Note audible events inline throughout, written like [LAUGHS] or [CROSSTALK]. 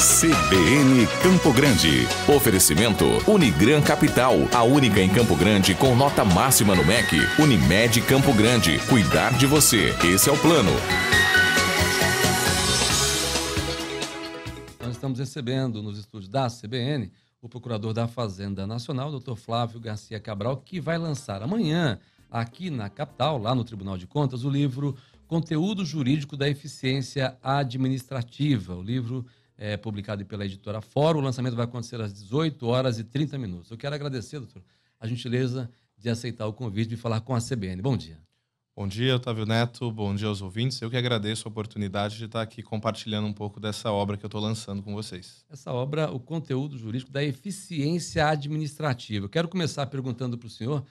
CBN Campo Grande. Oferecimento Unigran Capital, a única em Campo Grande com nota máxima no MEC. Unimed Campo Grande, cuidar de você. Esse é o plano. Nós estamos recebendo nos estúdios da CBN o procurador da Fazenda Nacional, Dr. Flávio Garcia Cabral, que vai lançar amanhã aqui na capital, lá no Tribunal de Contas, o livro Conteúdo Jurídico da Eficiência Administrativa, o livro é, publicado pela editora Fórum. O lançamento vai acontecer às 18 horas e 30 minutos. Eu quero agradecer, doutor, a gentileza de aceitar o convite e falar com a CBN. Bom dia. Bom dia, Otávio Neto. Bom dia aos ouvintes. Eu que agradeço a oportunidade de estar aqui compartilhando um pouco dessa obra que eu estou lançando com vocês. Essa obra, o conteúdo jurídico da eficiência administrativa. Eu quero começar perguntando para o senhor o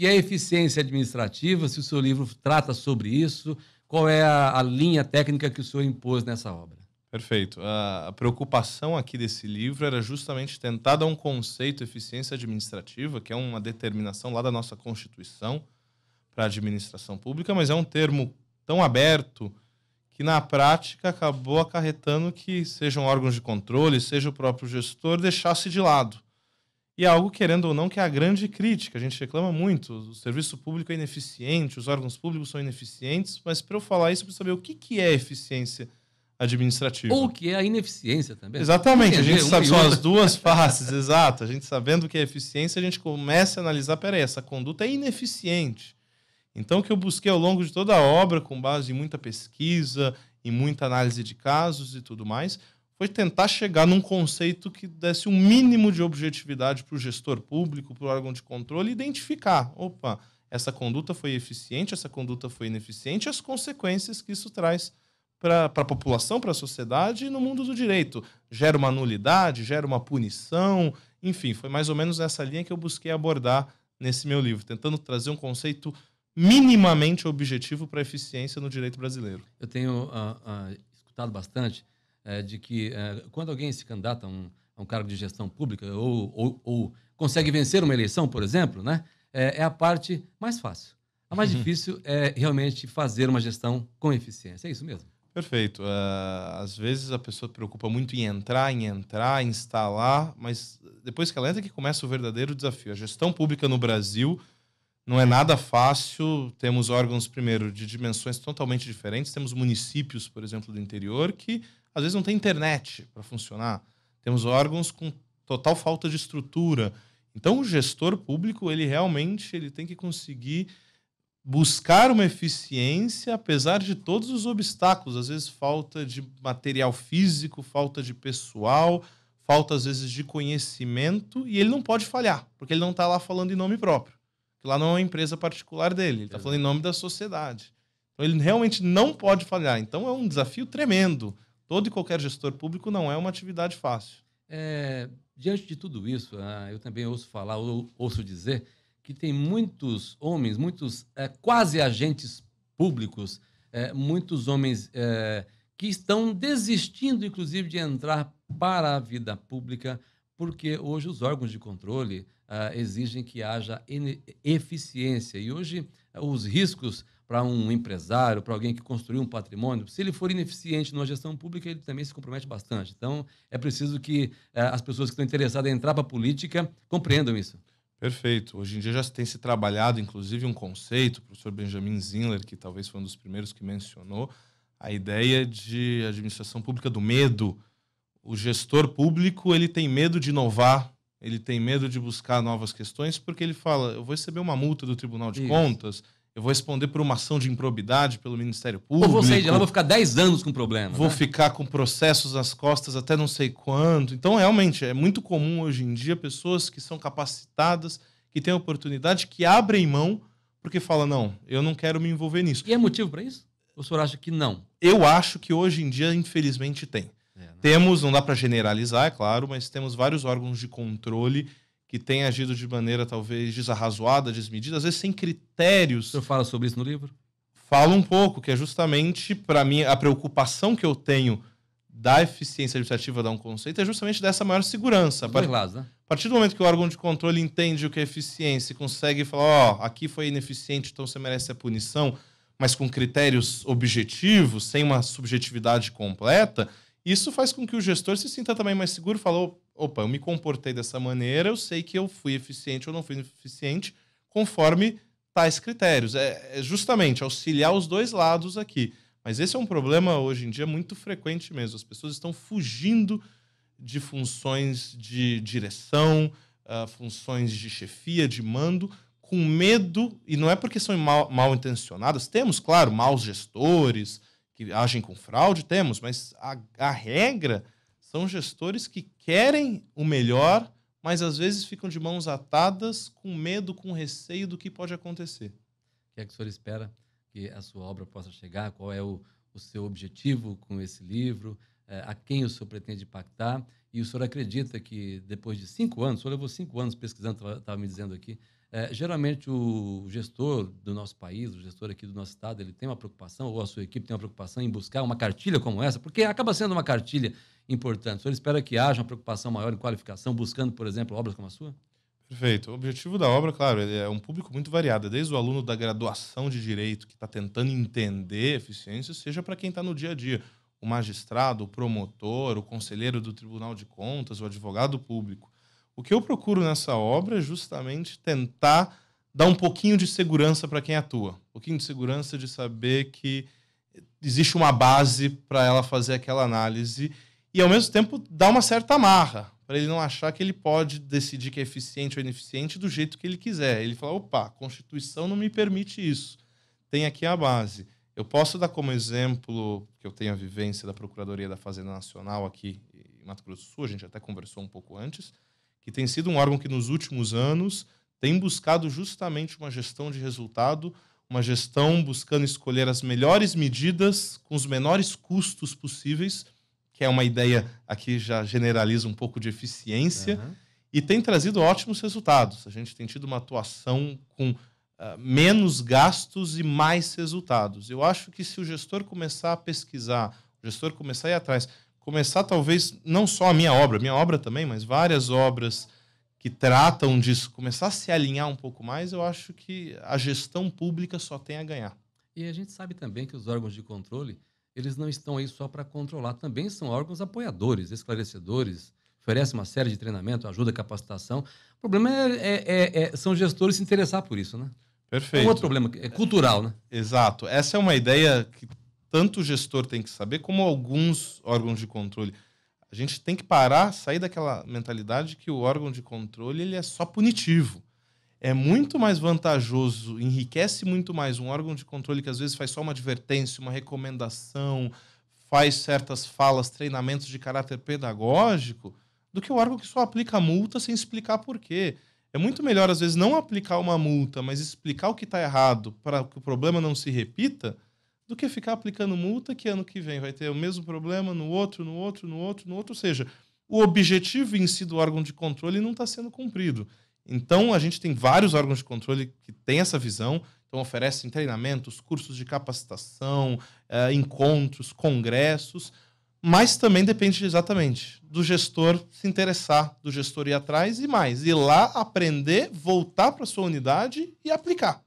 que é eficiência administrativa, se o seu livro trata sobre isso, qual é a, a linha técnica que o senhor impôs nessa obra. Perfeito. A preocupação aqui desse livro era justamente tentar dar um conceito eficiência administrativa, que é uma determinação lá da nossa Constituição para a administração pública, mas é um termo tão aberto que na prática acabou acarretando que sejam órgãos de controle, seja o próprio gestor deixasse de lado. E é algo, querendo ou não, que é a grande crítica. A gente reclama muito. O serviço público é ineficiente, os órgãos públicos são ineficientes, mas para eu falar isso, eu preciso saber o que é eficiência administrativa administrativo Ou que é a ineficiência também. Exatamente, a gente sabe, são as duas [LAUGHS] faces, exato. A gente sabendo que é eficiência, a gente começa a analisar, peraí, essa conduta é ineficiente. Então, o que eu busquei ao longo de toda a obra, com base em muita pesquisa, em muita análise de casos e tudo mais, foi tentar chegar num conceito que desse um mínimo de objetividade para o gestor público, para o órgão de controle, identificar, opa, essa conduta foi eficiente, essa conduta foi ineficiente, as consequências que isso traz para a população, para a sociedade e no mundo do direito. Gera uma nulidade, gera uma punição, enfim, foi mais ou menos essa linha que eu busquei abordar nesse meu livro, tentando trazer um conceito minimamente objetivo para a eficiência no direito brasileiro. Eu tenho uh, uh, escutado bastante eh, de que eh, quando alguém se candidata a um, a um cargo de gestão pública ou, ou, ou, consegue vencer uma eleição, por exemplo, né, é, é a parte mais fácil. A mais uhum. [LAUGHS] difícil é realmente fazer uma gestão com eficiência. É isso mesmo? Perfeito. Uh, às vezes a pessoa preocupa muito em entrar, em entrar, instalar, mas depois que ela entra é que começa o verdadeiro desafio. A gestão pública no Brasil não é nada fácil. Temos órgãos, primeiro, de dimensões totalmente diferentes. Temos municípios, por exemplo, do interior, que às vezes não tem internet para funcionar. Temos órgãos com total falta de estrutura. Então, o gestor público, ele realmente ele tem que conseguir buscar uma eficiência apesar de todos os obstáculos, às vezes falta de material físico, falta de pessoal, falta às vezes de conhecimento e ele não pode falhar, porque ele não está lá falando em nome próprio, lá não é uma empresa particular dele, ele está falando em nome da sociedade. Então ele realmente não pode falhar. Então é um desafio tremendo. Todo e qualquer gestor público não é uma atividade fácil. É, diante de tudo isso, ah, eu também ouço falar, ou, ouço dizer que tem muitos homens, muitos é, quase agentes públicos, é, muitos homens é, que estão desistindo, inclusive, de entrar para a vida pública, porque hoje os órgãos de controle ah, exigem que haja eficiência. E hoje os riscos para um empresário, para alguém que construiu um patrimônio, se ele for ineficiente numa gestão pública, ele também se compromete bastante. Então, é preciso que as pessoas que estão interessadas em entrar para a política compreendam isso. Perfeito. Hoje em dia já tem se trabalhado, inclusive, um conceito, o professor Benjamin Zinler, que talvez foi um dos primeiros que mencionou, a ideia de administração pública do medo. O gestor público ele tem medo de inovar, ele tem medo de buscar novas questões, porque ele fala: eu vou receber uma multa do Tribunal de Isso. Contas, eu vou responder por uma ação de improbidade pelo Ministério Público. Ou vou sair de lá, vou ficar 10 anos com problema. Vou né? ficar com processos nas costas até não sei quanto. Então, realmente, é muito comum hoje em dia pessoas que são capacitadas, que têm oportunidade, que abrem mão porque fala não, eu não quero me envolver nisso. E é motivo para isso? o senhor acha que não? Eu acho que hoje em dia, infelizmente, tem. É, né? Temos, não dá para generalizar, é claro, mas temos vários órgãos de controle que tem agido de maneira talvez desarrazoada, desmedida, às vezes sem critérios. Você fala sobre isso no livro? Falo um pouco, que é justamente para mim a preocupação que eu tenho da eficiência administrativa dar um conceito é justamente dessa maior segurança. Dois lados, né? A partir do momento que o órgão de controle entende o que é eficiência e consegue falar, ó, oh, aqui foi ineficiente, então você merece a punição, mas com critérios objetivos, sem uma subjetividade completa, isso faz com que o gestor se sinta também mais seguro, falou, opa, eu me comportei dessa maneira, eu sei que eu fui eficiente ou não fui eficiente conforme tais critérios. É, é justamente auxiliar os dois lados aqui. Mas esse é um problema hoje em dia muito frequente mesmo. As pessoas estão fugindo de funções de direção, uh, funções de chefia, de mando, com medo, e não é porque são mal, mal intencionadas, temos, claro, maus gestores que agem com fraude, temos, mas a, a regra são gestores que querem o melhor, mas às vezes ficam de mãos atadas, com medo, com receio do que pode acontecer. O que é que o senhor espera que a sua obra possa chegar? Qual é o, o seu objetivo com esse livro? Eh, a quem o senhor pretende impactar. E o senhor acredita que depois de cinco anos, o senhor levou cinco anos pesquisando, estava me dizendo aqui, é, geralmente o gestor do nosso país, o gestor aqui do nosso estado, ele tem uma preocupação, ou a sua equipe tem uma preocupação em buscar uma cartilha como essa, porque acaba sendo uma cartilha importante. O senhor espera que haja uma preocupação maior em qualificação, buscando, por exemplo, obras como a sua? Perfeito. O objetivo da obra, claro, é um público muito variado, desde o aluno da graduação de direito que está tentando entender eficiência, seja para quem está no dia a dia o magistrado, o promotor, o conselheiro do Tribunal de Contas, o advogado público. O que eu procuro nessa obra é justamente tentar dar um pouquinho de segurança para quem atua, um pouquinho de segurança de saber que existe uma base para ela fazer aquela análise e, ao mesmo tempo, dar uma certa amarra para ele não achar que ele pode decidir que é eficiente ou ineficiente do jeito que ele quiser. Ele fala: opa, a Constituição não me permite isso, tem aqui a base. Eu posso dar como exemplo que eu tenho a vivência da Procuradoria da Fazenda Nacional aqui em Mato Grosso do Sul, a gente até conversou um pouco antes, que tem sido um órgão que nos últimos anos tem buscado justamente uma gestão de resultado, uma gestão buscando escolher as melhores medidas com os menores custos possíveis, que é uma ideia aqui já generaliza um pouco de eficiência, uhum. e tem trazido ótimos resultados. A gente tem tido uma atuação com ah, menos gastos e mais resultados. Eu acho que se o gestor começar a pesquisar, o gestor começar a ir atrás, começar talvez não só a minha obra, minha obra também, mas várias obras que tratam disso, começar a se alinhar um pouco mais, eu acho que a gestão pública só tem a ganhar. E a gente sabe também que os órgãos de controle, eles não estão aí só para controlar, também são órgãos apoiadores, esclarecedores, oferecem uma série de treinamento, ajuda, capacitação. O problema é, é, é, é são gestores se interessar por isso, né? Perfeito. É um outro problema, é cultural, né? Exato. Essa é uma ideia que tanto o gestor tem que saber, como alguns órgãos de controle. A gente tem que parar, sair daquela mentalidade que o órgão de controle ele é só punitivo. É muito mais vantajoso, enriquece muito mais um órgão de controle que às vezes faz só uma advertência, uma recomendação, faz certas falas, treinamentos de caráter pedagógico, do que o órgão que só aplica multa sem explicar por quê. É muito melhor, às vezes, não aplicar uma multa, mas explicar o que está errado para que o problema não se repita, do que ficar aplicando multa que ano que vem vai ter o mesmo problema no outro, no outro, no outro, no outro. Ou seja, o objetivo em si do órgão de controle não está sendo cumprido. Então, a gente tem vários órgãos de controle que têm essa visão, então oferecem treinamentos, cursos de capacitação, eh, encontros, congressos mas também depende exatamente do gestor se interessar, do gestor ir atrás e mais. Ir lá, aprender, voltar para sua unidade e aplicar.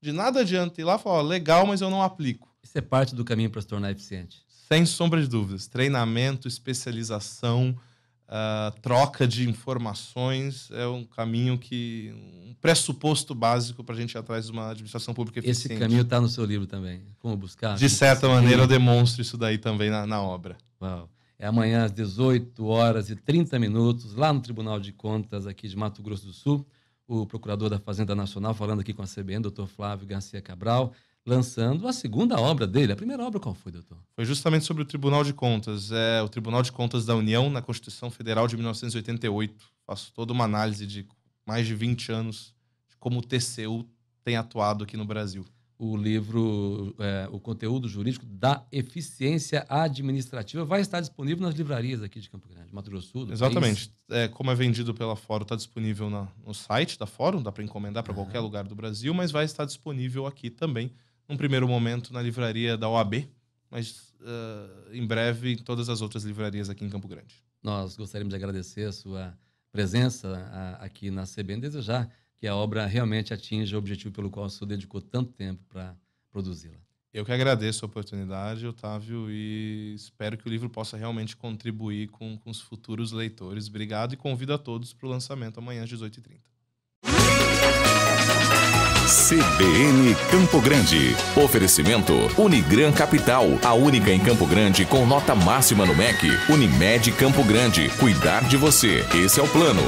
De nada adianta ir lá e falar, legal, mas eu não aplico. Isso é parte do caminho para se tornar eficiente. Sem sombra de dúvidas. Treinamento, especialização, uh, troca de informações é um caminho que. um pressuposto básico para a gente ir atrás de uma administração pública eficiente. Esse caminho está no seu livro também. Como buscar? De certa maneira, eu demonstro isso daí também na, na obra. Uau. É amanhã às 18 horas e 30 minutos, lá no Tribunal de Contas aqui de Mato Grosso do Sul, o procurador da Fazenda Nacional falando aqui com a CBN, doutor Flávio Garcia Cabral, lançando a segunda obra dele. A primeira obra qual foi, doutor? Foi justamente sobre o Tribunal de Contas. É o Tribunal de Contas da União na Constituição Federal de 1988. Faço toda uma análise de mais de 20 anos de como o TCU tem atuado aqui no Brasil o livro, é, o conteúdo jurídico da eficiência administrativa vai estar disponível nas livrarias aqui de Campo Grande, Mato Grosso do Exatamente. É, como é vendido pela Fórum, está disponível na, no site da Fórum, dá para encomendar para ah. qualquer lugar do Brasil, mas vai estar disponível aqui também, num primeiro momento, na livraria da OAB, mas uh, em breve em todas as outras livrarias aqui em Campo Grande. Nós gostaríamos de agradecer a sua presença a, aqui na CBN, desejar que a obra realmente atinja o objetivo pelo qual o senhor dedicou tanto tempo para produzi-la. Eu que agradeço a oportunidade, Otávio, e espero que o livro possa realmente contribuir com, com os futuros leitores. Obrigado e convido a todos para o lançamento amanhã às 18h30. CBN Campo Grande. Oferecimento Unigran Capital, a única em Campo Grande com nota máxima no MEC. Unimed Campo Grande. Cuidar de você. Esse é o plano.